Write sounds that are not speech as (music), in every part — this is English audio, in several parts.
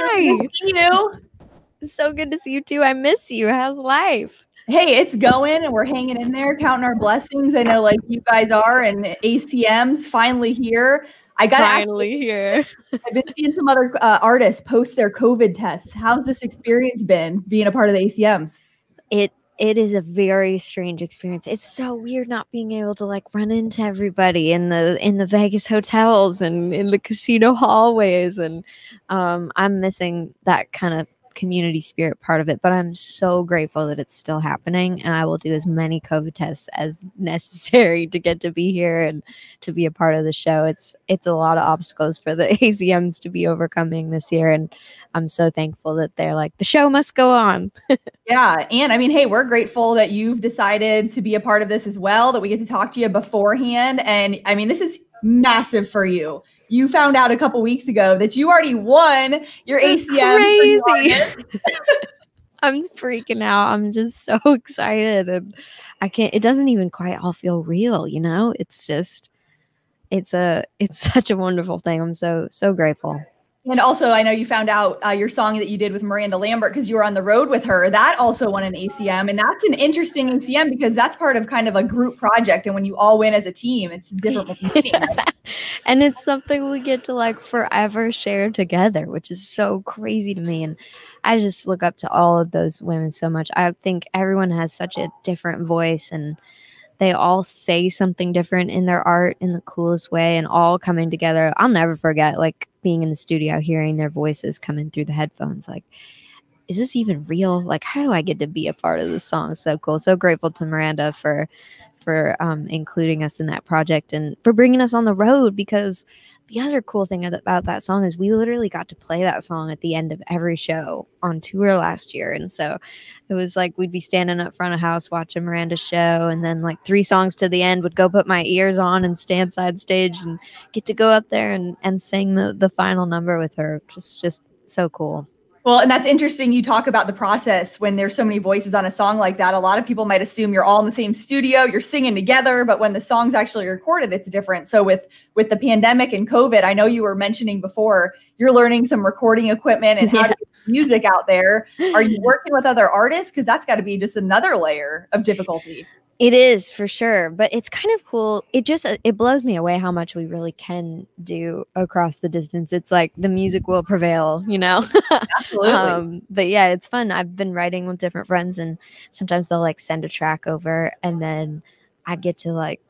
Hi. you. It's so good to see you too. I miss you. How's life? Hey, it's going and we're hanging in there, counting our blessings. I know like you guys are, and ACM's finally here. I got finally ask, here. (laughs) I've been seeing some other uh, artists post their COVID tests. How's this experience been being a part of the ACMs? It it is a very strange experience. It's so weird not being able to like run into everybody in the in the Vegas hotels and in the casino hallways and um I'm missing that kind of community spirit part of it, but I'm so grateful that it's still happening. And I will do as many COVID tests as (laughs) necessary to get to be here and to be a part of the show. It's it's a lot of obstacles for the ACMs (laughs) to be overcoming this year. And I'm so thankful that they're like, the show must go on. (laughs) yeah. And I mean, hey, we're grateful that you've decided to be a part of this as well, that we get to talk to you beforehand. And I mean, this is massive for you. You found out a couple weeks ago that you already won your this ACM. Crazy. (laughs) (laughs) I'm freaking out. I'm just so (laughs) excited. And I can't, it doesn't even quite all feel real, you know? It's just, it's a, it's such a wonderful thing. I'm so, so grateful. And also, I know you found out uh, your song that you did with Miranda Lambert because you were on the road with her. That also won an ACM, and that's an interesting ACM because that's part of kind of a group project. And when you all win as a team, it's different. yeah. (laughs) And it's something we get to like forever share together, which is so crazy to me. And I just look up to all of those women so much. I think everyone has such a different voice and they all say something different in their art in the coolest way and all coming together. I'll never forget like being in the studio, hearing their voices coming through the headphones. Like, is this even real? Like, how do I get to be a part of this song? So cool. So grateful to Miranda for for um, including us in that project and for bringing us on the road because the other cool thing about that song is we literally got to play that song at the end of every show on tour last year. And so it was like we'd be standing up front of house watching Miranda show, and then like three songs to the end would go put my ears on and stand side stage and get to go up there and, and sing the, the final number with her. Just just so cool. Well, and that's interesting. You talk about the process when there's so many voices on a song like that. A lot of people might assume you're all in the same studio, you're singing together, but when the song's actually recorded, it's different. So with with the pandemic and COVID, I know you were mentioning before, you're learning some recording equipment and how yeah. to get music out there. Are you (laughs) working with other artists? Because that's got to be just another layer of difficulty. It is for sure, but it's kind of cool. It just uh, it blows me away how much we really can do across the distance. It's like the music will prevail, you know. (laughs) Absolutely. um, but yeah, it's fun. I've been writing with different friends, and sometimes they'll like send a track over, and then I get to like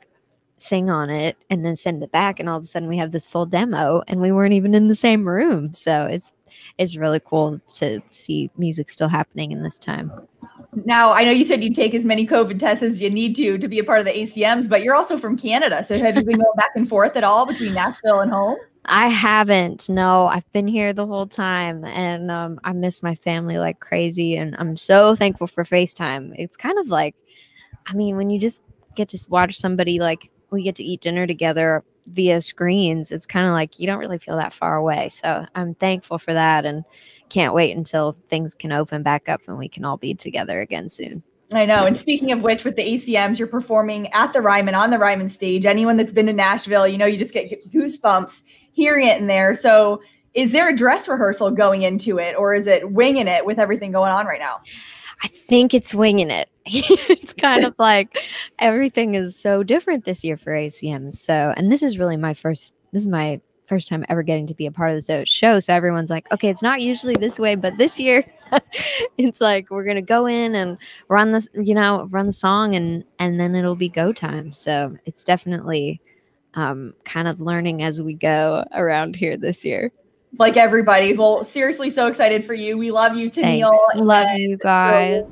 sing on it and then send it back and all of a sudden we have this full demo and we weren't even in the same room so it's it's really cool to see music still happening in this time now, I know you said you take as many COVID tests as you need to to be a part of the ACMs, but you're also from Canada. So have you been going back and forth at all between Nashville and home? I haven't. No, I've been here the whole time and um, I miss my family like crazy. And I'm so thankful for FaceTime. It's kind of like, I mean, when you just get to watch somebody, like, we get to eat dinner together via screens, it's kind of like you don't really feel that far away. So I'm thankful for that and can't wait until things can open back up and we can all be together again soon. I know. And speaking of which, with the ACMs, you're performing at the Ryman on the Ryman stage. Anyone that's been to Nashville, you know, you just get goosebumps hearing it in there. So, is there a dress rehearsal going into it, or is it winging it with everything going on right now? I think it's winging it. (laughs) it's kind of like everything is so different this year for ACM. So, and this is really my first, this is my first time ever getting to be a part of the show. So everyone's like, okay, it's not usually this way, but this year (laughs) it's like we're gonna go in and run this, you know, run the song, and and then it'll be go time. So it's definitely um, kind of learning as we go around here this year like everybody. Well, seriously, so excited for you. We love you, Tennille. Love you guys.